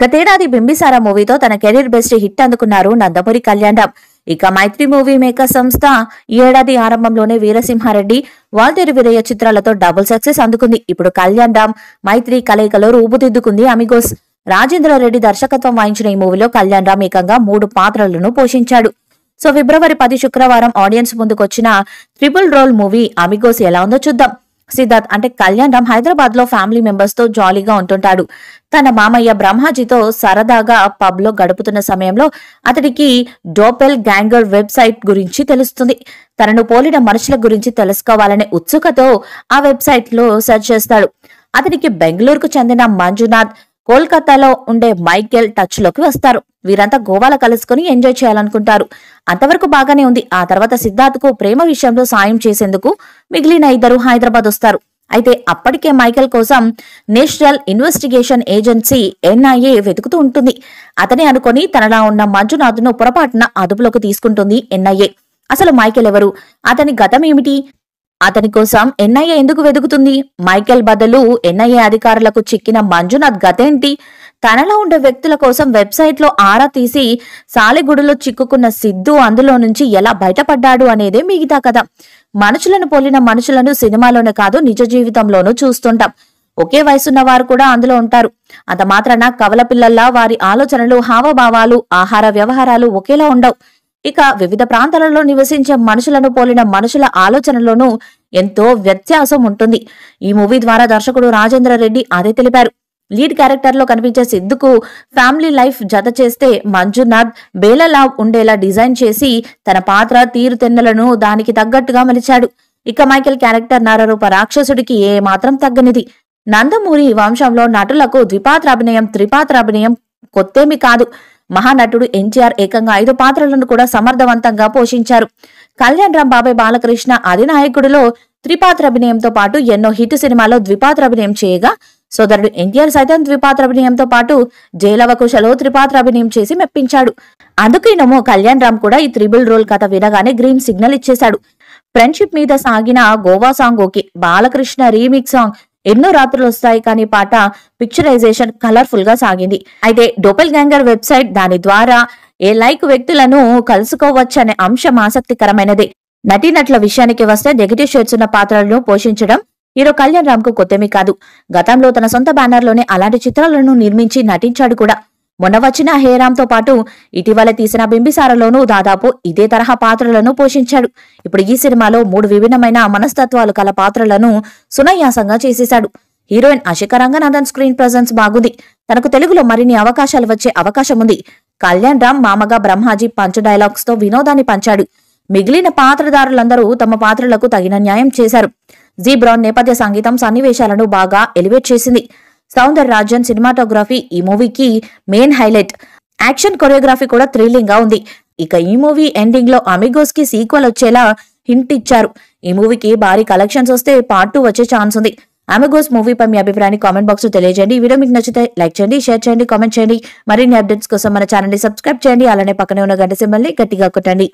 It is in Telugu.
గతేడాది బింబిసార మూవీతో తన కెరీర్ బెస్ట్ హిట్ అందుకున్నారు నందమూరి కళ్యాణ్ రామ్ ఇక మైత్రి మూవీ మేకర్ సంస్థ ఈ ఏడాది ఆరంభంలోనే వీరసింహారెడ్డి వాల్తేరు వీరయ్య చిత్రాలతో డబుల్ సక్సెస్ అందుకుంది ఇప్పుడు కళ్యాణ్ రామ్ మైత్రి కలయికలో రూపుదిద్దుకుంది అమిగోస్ రాజేంద్రారెడ్డి దర్శకత్వం వహించిన ఈ మూవీలో కళ్యాణ్ రామ్ ఏకంగా మూడు పాత్రలను పోషించాడు సో ఫిబ్రవరి పది శుక్రవారం ఆడియన్స్ ముందుకొచ్చిన ట్రిపుల్ రోల్ మూవీ అమిగోస్ ఎలా ఉందో చూద్దాం సిద్ధార్థ్ అంటే కళ్యాణ్ రామ్ హైదరాబాద్ లో ఫ్యామిలీ మెంబర్స్ తో జాలీగా ఉంటుంటాడు తన మామయ్య బ్రహ్మాజీతో సరదాగా పబ్ లో గడుపుతున్న సమయంలో అతడికి డోపెల్ గ్యాంగర్ వెబ్సైట్ గురించి తెలుస్తుంది తనను పోలిన మనుషుల గురించి తెలుసుకోవాలనే ఉత్సుకతో ఆ వెబ్సైట్ లో సెర్చ్ చేస్తాడు అతనికి బెంగళూరుకు చెందిన మంజునాథ్ కోల్కతాలో ఉండే మైకెల్ టచ్ లోకి వస్తారు వీరంతా గోవాలో కలుసుకుని ఎంజాయ్ చేయాలనుకుంటారు అంతవరకు బాగానే ఉంది ఆ తర్వాత సిద్ధార్థ్కు ప్రేమ విషయంలో సాయం చేసేందుకు మిగిలిన ఇద్దరు హైదరాబాద్ వస్తారు అయితే అప్పటికే మైకెల్ కోసం నేషనల్ ఇన్వెస్టిగేషన్ ఏజెన్సీ ఎన్ఐఏ వెతుకుతూ ఉంటుంది అతనే అనుకుని తనలా ఉన్న ను పొరపాటున అదుపులోకి తీసుకుంటుంది ఎన్ఐఏ అసలు మైకెల్ ఎవరు అతని గతం ఏమిటి అతని కోసం ఎన్ఐఏ ఎందుకు వెతుకుతుంది మైకేల్ బదులు ఎన్ఐఏ అధికారులకు చిక్కిన మంజునాథ్ గతేంటి తనలో ఉండే వ్యక్తుల కోసం వెబ్సైట్లో ఆరా తీసి సాలిగుడిలో చిక్కుకున్న సిద్ధు అందులో నుంచి ఎలా బయటపడ్డాడు అనేదే మిగతా కథ మనుషులను పోలిన మనుషులను సినిమాలోనే కాదు నిజ జీవితంలోనూ చూస్తుంటాం ఒకే వయసున్న వారు కూడా అందులో ఉంటారు అంత మాత్రాన కవల పిల్లల్లా వారి ఆలోచనలు హావభావాలు ఆహార వ్యవహారాలు ఒకేలా ఉండవు ఇక వివిధ ప్రాంతాలలో నివసించే మనుషులను పోలిన మనుషుల ఆలోచనలోనూ ఎంతో వ్యత్యాసం ఉంటుంది ఈ మూవీ ద్వారా దర్శకుడు రాజేంద్ర రెడ్డి అదే తెలిపారు లీడ్ క్యారెక్టర్ లో కనిపించే సిద్ధుకు ఫ్యామిలీ లైఫ్ జత చేస్తే మంజునాథ్ బేలలా ఉండేలా డిజైన్ చేసి తన పాత్ర తీరుతెన్నెలను దానికి తగ్గట్టుగా మలిచాడు ఇక మైకేల్ క్యారెక్టర్ నరరూప రాక్షసుడికి ఏ మాత్రం తగ్గనిది నందమూరి వంశంలో నటులకు ద్విపాత్ర అభినయం త్రిపాత్ర అభినయం కొత్తేమి కాదు మహానటుడు ఎన్టీఆర్ ఏకంగా ఐదు పాత్రలను కూడా సమర్థవంతంగా పోషించారు కళ్యాణ్ రామ్ బాబాయ్ బాలకృష్ణ అధినాయకుడిలో త్రిపాత్ర అభినయంతో పాటు ఎన్నో హిట్ సినిమాలో ద్విపాత్ర అభినయం చేయగా సోదరుడు ఎన్టీఆర్ సైతం ద్విపాత్ర అభినయంతో పాటు జైలవకుశలో త్రిపాత్ర అభినయం చేసి మెప్పించాడు అందుకేనేమో కళ్యాణ్ రామ్ కూడా ఈ త్రిబుల్ రోల్ కథ వినగానే గ్రీన్ సిగ్నల్ ఇచ్చేశాడు ఫ్రెండ్షిప్ మీద సాగిన Goa song okay Balakrishna remix song ఎన్నో రాత్రులు వస్తాయి కానీ పాట పిక్చరైజేషన్ కలర్ఫుల్ గా సాగింది అయితే డోపల్ గ్యాంగర్ వెబ్సైట్ దాని ద్వారా ఏ లైక్ వ్యక్తులను కలుసుకోవచ్చనే అంశం ఆసక్తికరమైనది నటీనట్ల విషయానికి వస్తే నెగిటివ్ షేడ్స్ ఉన్న పాత్రలను పోషించడం హీరో కళ్యాణ్ రామ్ కు కొత్తమీ కాదు గతంలో తన సొంత బ్యానర్లోనే అలాంటి చిత్రాలను నిర్మించి నటించాడు కూడా మొన్న వచ్చిన హేరామ్తో పాటు ఇటీవల తీసిన బింబిసారలోనూ దాదాపు ఇదే తరహా పాత్రలను పోషించాడు ఇప్పుడు ఈ సినిమాలో మూడు విభిన్నమైన మనస్తత్వాలు కల పాత్రలను సునాయాసంగా చేసేశాడు heroine Ashika Ranganathan screen presence బాగుంది తనకు తెలుగులో మరిన్ని అవకాశాలు వచ్చే అవకాశం ఉంది కళ్యాణ్ రామ్ మామగా బ్రహ్మాజీ పంచ్ డైలాగ్స్ తో వినోదాన్ని పంచాడు మిగిలిన పాత్రధారులందరూ తమ పాత్రలకు తగిన న్యాయం చేశారు జీ బ్రౌన్ నేపథ్య సంగీతం సన్నివేశాలను బాగా ఎలివేట్ చేసింది సౌందర్ రాజన్ సినిమాటోగ్రఫీ ఈ మూవీకి మెయిన్ హైలైట్ యాక్షన్ కొరియోగ్రఫీ కూడా థ్రిల్లింగ్ గా ఉంది ఇక ఈ మూవీ ఎండింగ్ లో అమిగోస్ కి సీక్వెల్ వచ్చేలా హింట్ ఇచ్చారు ఈ మూవీకి భారీ కలెక్షన్స్ వస్తే పార్ట్ టూ వచ్చే ఛాన్స్ ఉంది అమెగోస్ మూవీపై మీ అభిప్రాయాన్ని కామెంట్ బాక్స్ తెలియజేయండి వీడియో మీకు నచ్చితే లైక్ చేయండి షేర్ చేయండి కామెంట్ చేయండి మరిన్ని అప్డేట్స్ కోసం మన ని సబ్స్క్రైబ్ చేయండి అలానే పక్కనే ఉన్న గంట సింబల్ని గట్టిగా కొట్టండి